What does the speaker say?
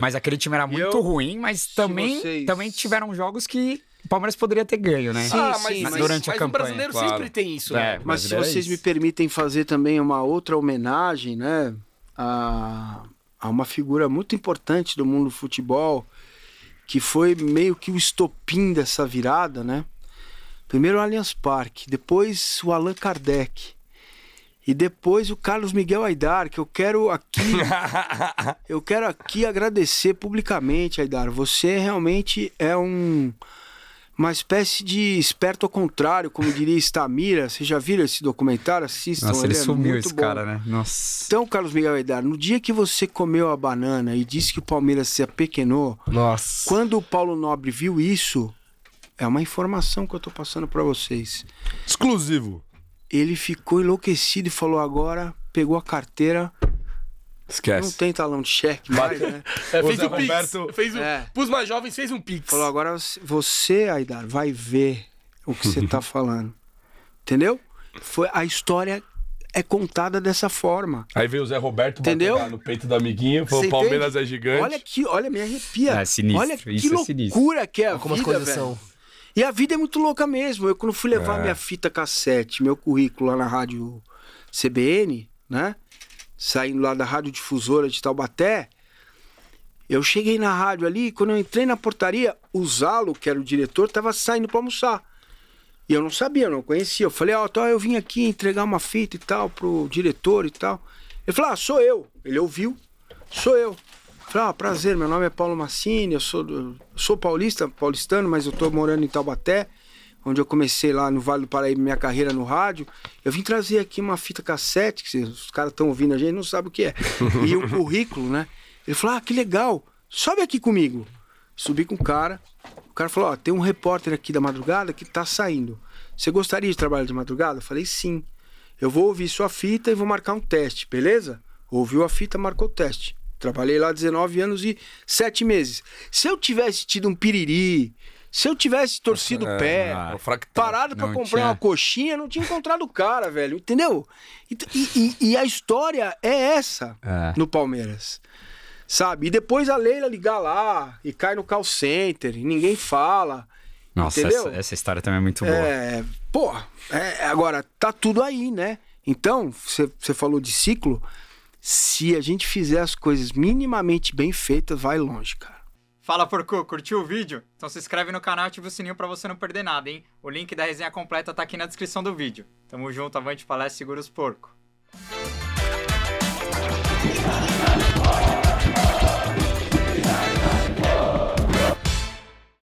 Mas aquele time era muito eu, ruim, mas também, vocês... também tiveram jogos que o Palmeiras poderia ter ganho, né? Sim, ah, mas, sim, mas, durante mas a campanha, o brasileiro claro. sempre tem isso, né? É, mas se vocês me permitem fazer também uma outra homenagem, né? A, a uma figura muito importante do mundo do futebol, que foi meio que o estopim dessa virada, né? Primeiro o Allianz Parque, depois o Allan Kardec. E depois o Carlos Miguel Aidar, que eu quero aqui. eu quero aqui agradecer publicamente, Aidar. Você realmente é um. Uma espécie de esperto ao contrário, como diria Estamira. Vocês já viram esse documentário? Assistam. Nossa, ele, ele é sumiu é esse bom. cara, né? Nossa. Então, Carlos Miguel Aidar, no dia que você comeu a banana e disse que o Palmeiras se apequenou. Nossa. Quando o Paulo Nobre viu isso, é uma informação que eu tô passando para vocês. Exclusivo. Ele ficou enlouquecido e falou: agora pegou a carteira. Esquece. Não tem talão de cheque mais, né? é, fez um Roberto... pix. Fez um, é. Pros mais jovens, fez um pix. Falou: agora você, Aidar, vai ver o que você tá falando. Entendeu? Foi a história é contada dessa forma. Aí veio o Zé Roberto Entendeu? no peito do amiguinho, falou, Palmeiras entende? é gigante. Olha que, olha, me arrepia. É, sinistro, olha que é loucura sinistro. que é a Como vida, as coisas velho. são. E a vida é muito louca mesmo. Eu, quando fui levar é. minha fita cassete, meu currículo lá na rádio CBN, né? Saindo lá da Rádio Difusora de Taubaté, eu cheguei na rádio ali, quando eu entrei na portaria, o Zalo, que era o diretor, tava saindo para almoçar. E eu não sabia, eu não conhecia. Eu falei, ó, oh, então eu vim aqui entregar uma fita e tal pro diretor e tal. Ele falou, ah, sou eu. Ele ouviu, sou eu. Falei, ah, prazer, meu nome é Paulo Massini, eu sou, sou paulista, paulistano, mas eu tô morando em Taubaté, onde eu comecei lá no Vale do Paraíba minha carreira no rádio. Eu vim trazer aqui uma fita cassete, que os caras estão ouvindo a gente, não sabe o que é. E o currículo, né? Ele falou, ah, que legal, sobe aqui comigo. Subi com o cara, o cara falou, ó, oh, tem um repórter aqui da madrugada que tá saindo. Você gostaria de trabalhar de madrugada? Eu falei, sim. Eu vou ouvir sua fita e vou marcar um teste, beleza? Ouviu a fita, marcou o teste. Trabalhei lá 19 anos e 7 meses. Se eu tivesse tido um piriri, se eu tivesse torcido o é, pé, ah, parado para comprar tinha. uma coxinha, não tinha encontrado o cara, velho. Entendeu? E, e, e a história é essa é. no Palmeiras. Sabe? E depois a Leila ligar lá e cai no call center e ninguém fala. Nossa, entendeu? Essa, essa história também é muito boa. É, pô, é, agora, tá tudo aí, né? Então, você falou de ciclo se a gente fizer as coisas minimamente bem feitas, vai longe, cara. Fala, Porco, curtiu o vídeo? Então se inscreve no canal e ativa o sininho para você não perder nada, hein? O link da resenha completa tá aqui na descrição do vídeo. Tamo junto, avante palestra, segura os porcos.